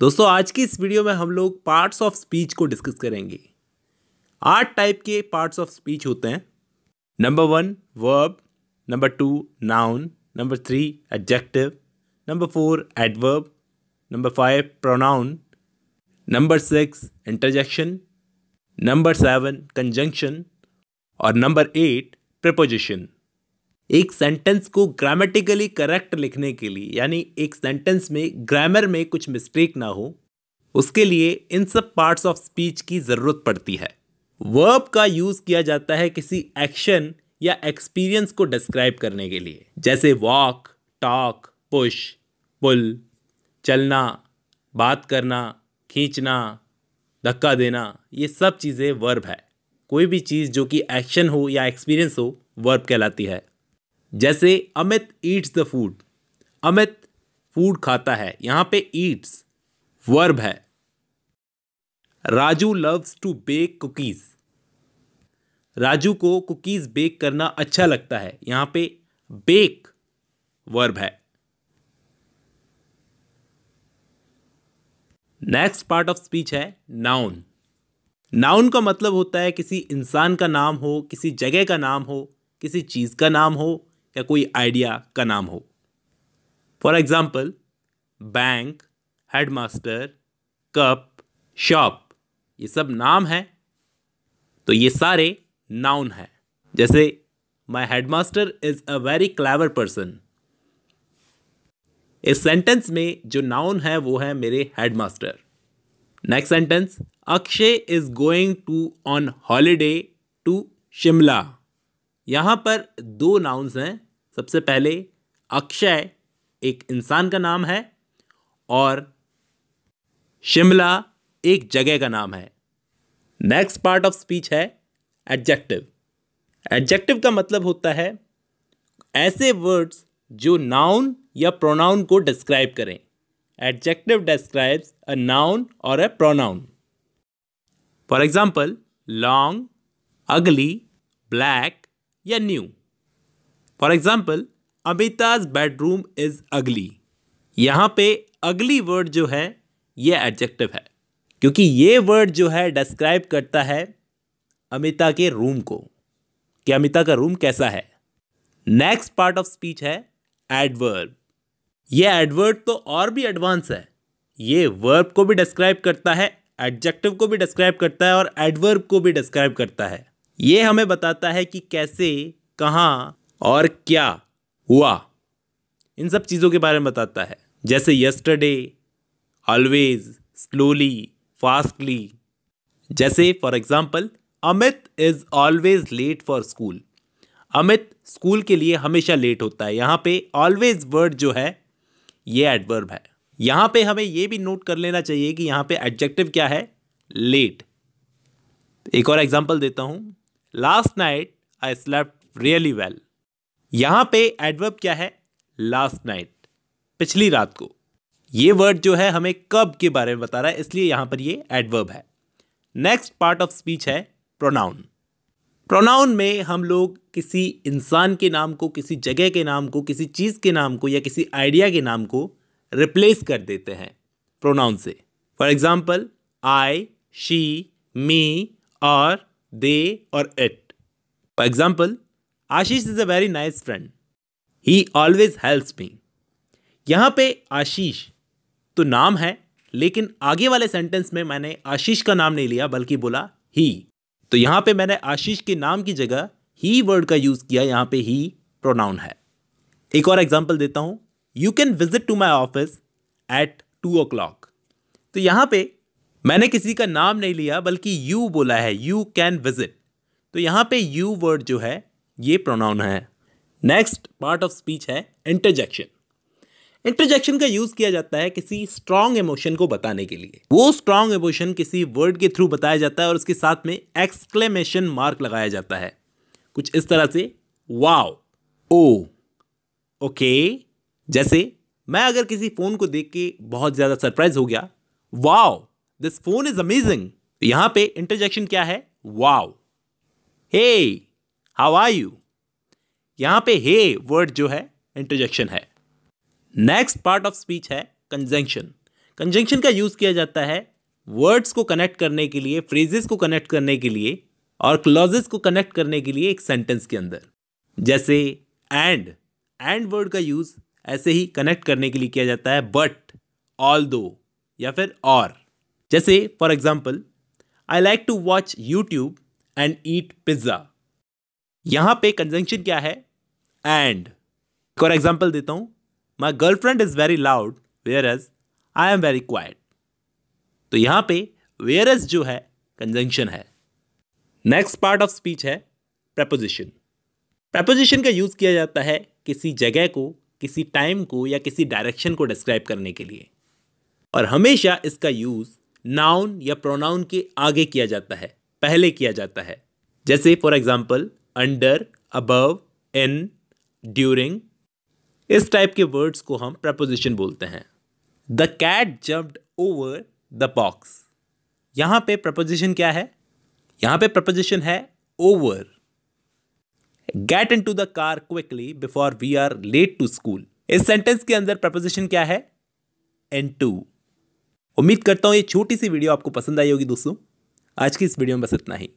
दोस्तों आज की इस वीडियो में हम लोग पार्ट्स ऑफ स्पीच को डिस्कस करेंगे आठ टाइप के पार्ट्स ऑफ स्पीच होते हैं number one verb number two noun number three adjective number four adverb number five pronoun number six interjection number seven conjunction और नंबर एट प्रपोजिशन एक sentence को grammatically correct लिखने के लिए यानी एक सेंटेंस में ग्रामर में कुछ मिस्टेक ना हो उसके लिए इन सब पार्ट्स ऑफ स्पीच की ज़रूरत पड़ती है वर्ब का यूज़ किया जाता है किसी एक्शन या एक्सपीरियंस को डिस्क्राइब करने के लिए जैसे वॉक टॉक पुश पुल चलना बात करना खींचना धक्का देना ये सब चीज़ें वर्ब है कोई भी चीज़ जो कि एक्शन हो या एक्सपीरियंस हो वर्ब कहलाती है जैसे Amit eats the food Amit food खाता है यहां पे ईट्स वर्ब है Raju loves to bake cookies Raju को कुकीज़ बेक करना अच्छा लगता है यहां पे बेक वर्ब है नेक्स्ट पार्ट ऑफ स्पीच है नाउन नाउन का मतलब होता है किसी इंसान का नाम हो किसी जगह का नाम हो किसी चीज़ का नाम हो या कोई आइडिया का नाम हो for example bank headmaster cup shop ये सब नाम हैं तो ये सारे नाउन हैं जैसे my headmaster is a very clever person इस सेंटेंस में जो नाउन है वो है मेरे headmaster next sentence Akshay is going to on holiday to Shimla यहाँ पर दो नाउन्स हैं सबसे पहले अक्षय एक इंसान का नाम है और शिमला एक जगह का नाम है नेक्स्ट पार्ट ऑफ स्पीच है एडजेक्टिव एडजेक्टिव का मतलब होता है ऐसे वर्ड्स जो नाउन या प्रोनाउन को डिस्क्राइब करें एडजेक्टिव डिस्क्राइब्स अ नाउन और a pronoun for example long ugly black या new for example Amit's bedroom is ugly यहाँ पे अगली वर्ड जो है ये एडजेक्टिव है क्योंकि ये वर्ड जो है डिस्क्राइब करता है अमिता के रूम को कि अमिता का रूम कैसा है नेक्स्ट पार्ट ऑफ स्पीच है एडवर्ब ये एडवर्ब तो और भी एडवांस है ये वर्ब को भी डिस्क्राइब करता है एडजेक्टिव को भी डिस्क्राइब करता है और एडवर्ब को भी डिस्क्राइब करता है ये हमें बताता है कि कैसे कहाँ और क्या हुआ इन सब चीज़ों के बारे में बताता है जैसे यस्टरडे ऑलवेज स्लोली फास्टली जैसे for example Amit is always late for school Amit school के लिए हमेशा लेट होता है यहाँ पे ऑलवेज वर्ड जो है ये एडवर्ब है यहाँ पे हमें ये भी नोट कर लेना चाहिए कि यहाँ पे एडजेक्टिव क्या है लेट एक और एग्जाम्पल देता हूँ last night I slept really well यहां पे एडवर्ब क्या है लास्ट नाइट पिछली रात को ये वर्ड जो है हमें कब के बारे में बता रहा है इसलिए यहां पर ये एडवर्ब है नेक्स्ट पार्ट ऑफ स्पीच है प्रोनाउन प्रोनाउन में हम लोग किसी इंसान के नाम को किसी जगह के नाम को किसी चीज़ के नाम को या किसी आइडिया के नाम को रिप्लेस कर देते हैं प्रोनाउन से for example I she me और दे और it for example Ashish is a very nice friend he always helps me यहाँ पे आशीष तो नाम है लेकिन आगे वाले सेंटेंस में मैंने आशीष का नाम नहीं लिया बल्कि बोला ही तो यहाँ पे मैंने आशीष के नाम की जगह ही वर्ड का यूज़ किया यहाँ पे ही प्रोनाउन है एक और एग्जाम्पल देता हूँ you can visit to my office at two o'clock तो यहाँ पे मैंने किसी का नाम नहीं लिया बल्कि यू बोला है यू कैन विजिट तो यहाँ पे यू वर्ड जो है ये प्रोनाउन है नेक्स्ट पार्ट ऑफ स्पीच है इंटरजेक्शन इंटरजेक्शन का यूज़ किया जाता है किसी स्ट्रांग इमोशन को बताने के लिए वो स्ट्रांग इमोशन किसी वर्ड के थ्रू बताया जाता है और उसके साथ में एक्सक्लेमेशन मार्क लगाया जाता है कुछ इस तरह से वाओ ओ ओके जैसे मैं अगर किसी फ़ोन को देख के बहुत ज़्यादा सरप्राइज हो गया wow this phone is amazing यहां पे इंटरजेक्शन क्या है wow hey how are you यहां पे हे hey वर्ड जो है इंटरजेक्शन है नेक्स्ट पार्ट ऑफ स्पीच है कंजंक्शन कंजंक्शन का यूज किया जाता है वर्ड्स को कनेक्ट करने के लिए फ्रेजेस को कनेक्ट करने के लिए और क्लॉजेस को कनेक्ट करने के लिए एक सेंटेंस के अंदर जैसे एंड एंड वर्ड का यूज ऐसे ही कनेक्ट करने के लिए किया जाता है बट ऑल दो या फिर और जैसे for example I like to watch YouTube and eat pizza यहाँ पे कंजंक्शन क्या है एंड फॉर एग्जाम्पल देता हूँ my girlfriend is very loud whereas I am very quiet तो यहाँ पे वेयर एज जो है कंजंक्शन है नेक्स्ट पार्ट ऑफ स्पीच है प्रपोजिशन प्रपोजिशन का यूज़ किया जाता है किसी जगह को किसी टाइम को या किसी डायरेक्शन को डिस्क्राइब करने के लिए और हमेशा इसका यूज़ नाउन या प्रोनाउन के आगे किया जाता है पहले किया जाता है जैसे for example under above in during इस टाइप के वर्ड्स को हम प्रपोजिशन बोलते हैं the cat jumped over the box यहां पे प्रपोजिशन क्या है यहां पे प्रपोजिशन है over get into the car quickly before we are late to school इस सेंटेंस के अंदर प्रपोजिशन क्या है एन टू उम्मीद करता हूँ ये छोटी सी वीडियो आपको पसंद आई होगी दोस्तों आज की इस वीडियो में बस इतना ही